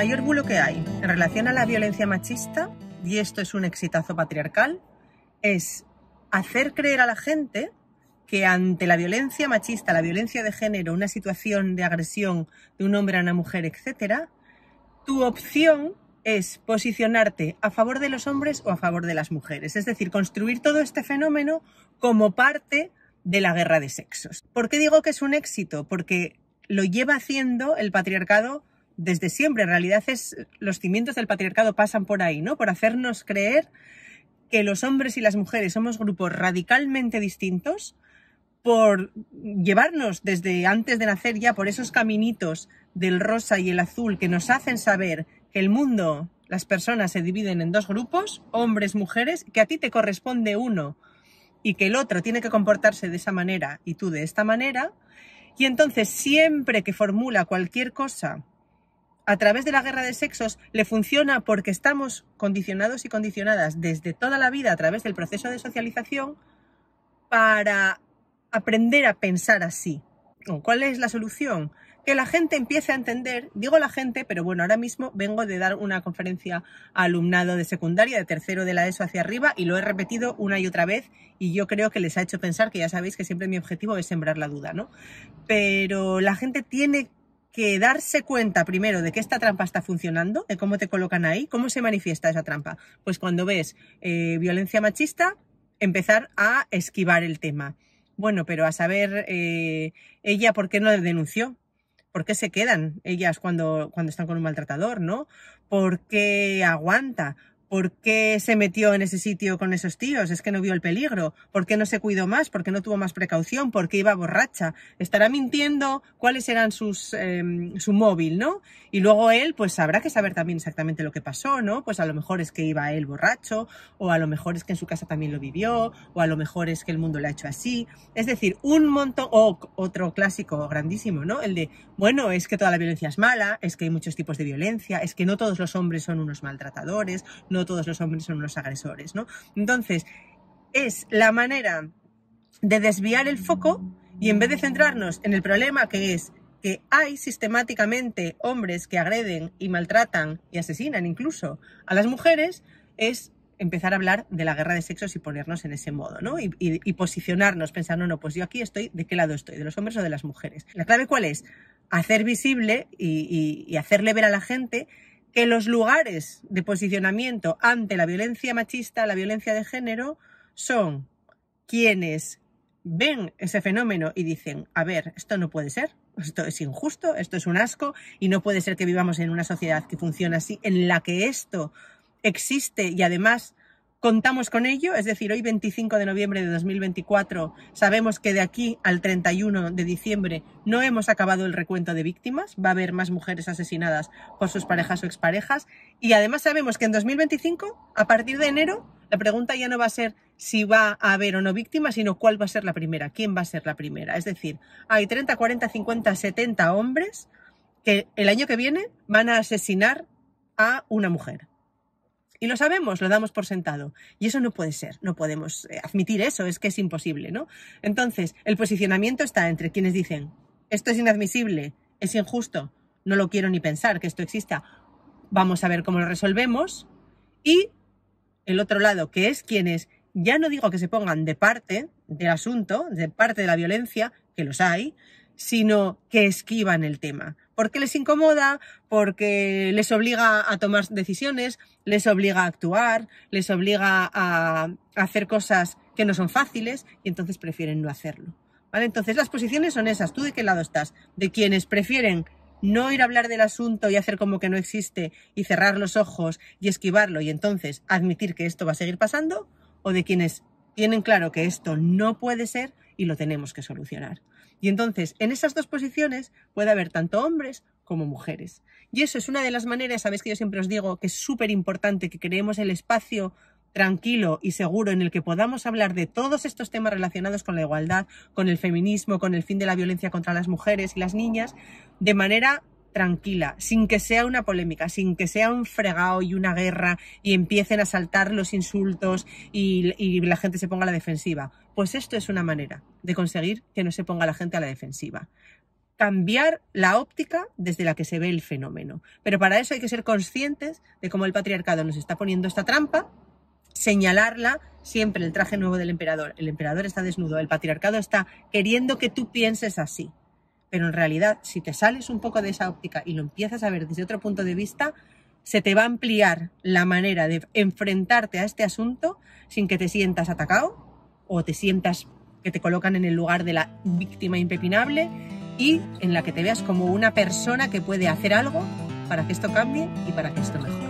mayor bulo que hay en relación a la violencia machista, y esto es un exitazo patriarcal, es hacer creer a la gente que ante la violencia machista, la violencia de género, una situación de agresión de un hombre a una mujer, etc., tu opción es posicionarte a favor de los hombres o a favor de las mujeres. Es decir, construir todo este fenómeno como parte de la guerra de sexos. ¿Por qué digo que es un éxito? Porque lo lleva haciendo el patriarcado desde siempre, en realidad es los cimientos del patriarcado pasan por ahí, ¿no? Por hacernos creer que los hombres y las mujeres somos grupos radicalmente distintos, por llevarnos desde antes de nacer ya por esos caminitos del rosa y el azul que nos hacen saber que el mundo, las personas se dividen en dos grupos, hombres, mujeres, que a ti te corresponde uno y que el otro tiene que comportarse de esa manera y tú de esta manera, y entonces siempre que formula cualquier cosa a través de la guerra de sexos le funciona porque estamos condicionados y condicionadas desde toda la vida a través del proceso de socialización para aprender a pensar así. ¿Cuál es la solución? Que la gente empiece a entender, digo la gente, pero bueno, ahora mismo vengo de dar una conferencia a alumnado de secundaria, de tercero de la ESO hacia arriba, y lo he repetido una y otra vez, y yo creo que les ha hecho pensar que ya sabéis que siempre mi objetivo es sembrar la duda, ¿no? Pero la gente tiene que darse cuenta primero de que esta trampa está funcionando, de cómo te colocan ahí, cómo se manifiesta esa trampa. Pues cuando ves eh, violencia machista, empezar a esquivar el tema. Bueno, pero a saber eh, ella por qué no denunció, por qué se quedan ellas cuando, cuando están con un maltratador, ¿no? ¿Por qué aguanta? ¿Por qué se metió en ese sitio con esos tíos? Es que no vio el peligro. ¿Por qué no se cuidó más? ¿Por qué no tuvo más precaución? ¿Por qué iba borracha? Estará mintiendo cuáles eran sus, em, su móvil, ¿no? Y luego él, pues habrá que saber también exactamente lo que pasó, ¿no? Pues a lo mejor es que iba él borracho, o a lo mejor es que en su casa también lo vivió, o a lo mejor es que el mundo lo ha hecho así. Es decir, un montón, o otro clásico grandísimo, ¿no? El de, bueno, es que toda la violencia es mala, es que hay muchos tipos de violencia, es que no todos los hombres son unos maltratadores, no todos los hombres son unos agresores, ¿no? Entonces, es la manera de desviar el foco y en vez de centrarnos en el problema que es que hay sistemáticamente hombres que agreden y maltratan y asesinan incluso a las mujeres, es empezar a hablar de la guerra de sexos y ponernos en ese modo, ¿no? Y, posicionarnos, pensar, no, no, pues yo aquí estoy, ¿de qué lado estoy? ¿De los hombres o de las mujeres? La clave cuál es? Hacer visible y, y hacerle ver a la gente que los lugares de posicionamiento ante la violencia machista, la violencia de género, son quienes ven ese fenómeno y dicen, a ver, esto no puede ser, esto es injusto, esto es un asco y no puede ser que vivamos en una sociedad que funciona así, en la que esto existe y además contamos con ello, es decir, hoy 25 de noviembre de 2024 sabemos que de aquí al 31 de diciembre no hemos acabado el recuento de víctimas, va a haber más mujeres asesinadas por sus parejas o exparejas y además sabemos que en 2025, a partir de enero, la pregunta ya no va a ser si va a haber o no víctimas, sino cuál va a ser la primera, quién va a ser la primera. Es decir, hay 30, 40, 50, 70 hombres que el año que viene van a asesinar a una mujer. Y lo sabemos, lo damos por sentado. Y eso no puede ser, no podemos eh, admitir eso, es que es imposible, ¿no? Entonces, el posicionamiento está entre quienes dicen, esto es inadmisible, es injusto, no lo quiero ni pensar que esto exista, vamos a ver cómo lo resolvemos. Y el otro lado, que es quienes ya no digo que se pongan de parte del asunto, de parte de la violencia, que los hay, sino que esquivan el tema porque les incomoda, porque les obliga a tomar decisiones, les obliga a actuar, les obliga a hacer cosas que no son fáciles y entonces prefieren no hacerlo. ¿Vale? Entonces las posiciones son esas, tú de qué lado estás, de quienes prefieren no ir a hablar del asunto y hacer como que no existe y cerrar los ojos y esquivarlo y entonces admitir que esto va a seguir pasando o de quienes tienen claro que esto no puede ser y lo tenemos que solucionar. Y entonces, en esas dos posiciones puede haber tanto hombres como mujeres. Y eso es una de las maneras, sabéis que yo siempre os digo que es súper importante que creemos el espacio tranquilo y seguro en el que podamos hablar de todos estos temas relacionados con la igualdad, con el feminismo, con el fin de la violencia contra las mujeres y las niñas, de manera tranquila, sin que sea una polémica, sin que sea un fregado y una guerra y empiecen a saltar los insultos y, y, la gente se ponga a la defensiva. Pues esto es una manera de conseguir que no se ponga la gente a la defensiva. Cambiar la óptica desde la que se ve el fenómeno. Pero para eso hay que ser conscientes de cómo el patriarcado nos está poniendo esta trampa, señalarla siempre el traje nuevo del emperador. El emperador está desnudo, el patriarcado está queriendo que tú pienses así pero en realidad si te sales un poco de esa óptica y lo empiezas a ver desde otro punto de vista, se te va a ampliar la manera de enfrentarte a este asunto sin que te sientas atacado o te sientas que te colocan en el lugar de la víctima impepinable y en la que te veas como una persona que puede hacer algo para que esto cambie y para que esto mejore.